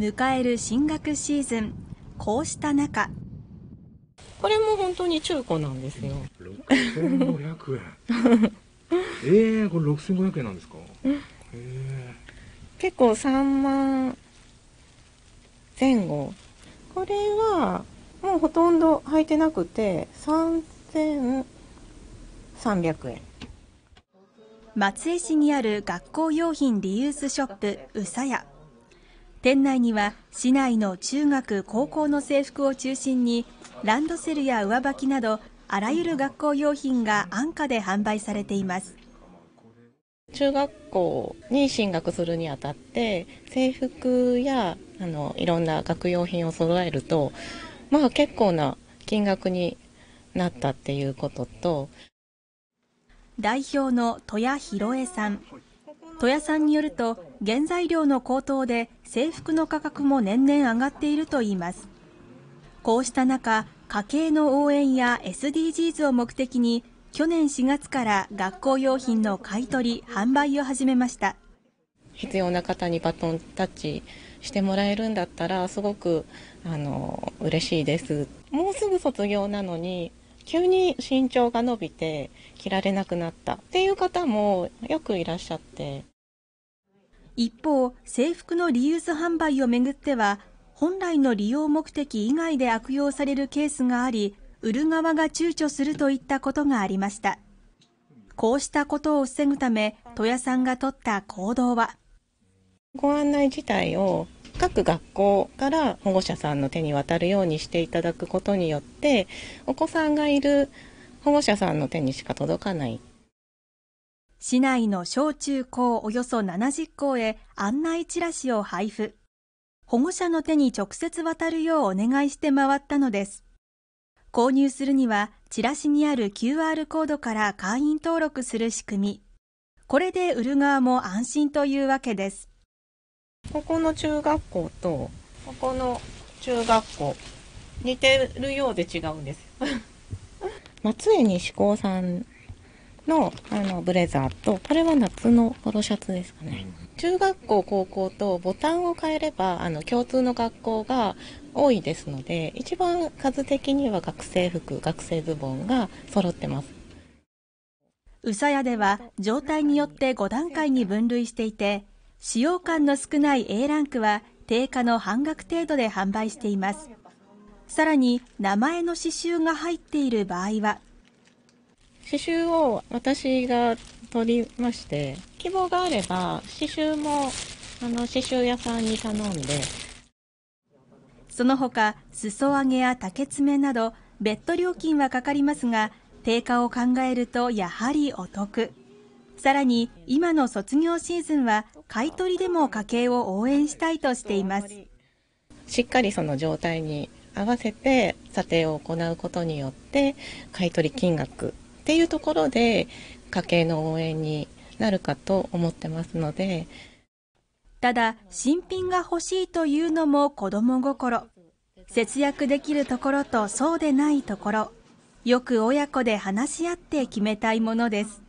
迎える進学シーズンこうした中これも本当に中古なんですよ6500円えー、これ6500円なんですか、えー、結構3万前後これはもうほとんど履いてなくて3300円松江市にある学校用品リユースショップうさや店内には市内の中学高校の制服を中心にランドセルや上履きなどあらゆる学校用品が安価で販売されています中学校に進学するにあたって制服やあのいろんな学用品を揃えるとまあ結構な金額になったっていうことと代表の戸谷弘恵さん戸谷さんによると原材料の高騰で制服の価格も年々上がっているといいますこうした中家計の応援や SDGs を目的に去年4月から学校用品の買い取り販売を始めました必要な方にバトンタッチしてもらえるんだったらすごくあの嬉しいですもうすぐ卒業なのに急に身長が伸びて着られなくなったっていう方もよくいらっしゃって一方制服のリユース販売をめぐっては本来の利用目的以外で悪用されるケースがあり売る側が躊躇するといったことがありましたこうしたことを防ぐため戸谷さんが取った行動はご案内自体を各学校から保護者さんの手に渡るようにしていただくことによってお子さんがいる保護者さんの手にしか届かない市内の小中高およそ70校へ案内チラシを配布保護者の手に直接渡るようお願いして回ったのです購入するにはチラシにある QR コードから会員登録する仕組みこれで売る側も安心というわけですここの中学校とここの中学校似てるようで違うんです 松江西高さんのあのブレザーとこれは夏のポロシャツですかね中学校高校とボタンを変えればあの共通の学校が多いですので一番数的には学生服学生ズボンが揃ってますうさやでは状態によって5段階に分類していて使用感の少ない A ランクは定価の半額程度で販売していますさらに名前の刺繍が入っている場合は刺繍を私が取りまして希望があれば刺繍もあの刺繍屋さんに頼んでその他裾上げや竹爪など別途料金はかかりますが定価を考えるとやはりお得さらに今の卒業シーズンは買取でも家計を応援したいとしていますしっかりその状態に合わせて査定を行うことによって買取金額っていうところで家計の応援になるかと思ってますのでただ新品が欲しいというのも子供心節約できるところとそうでないところよく親子で話し合って決めたいものです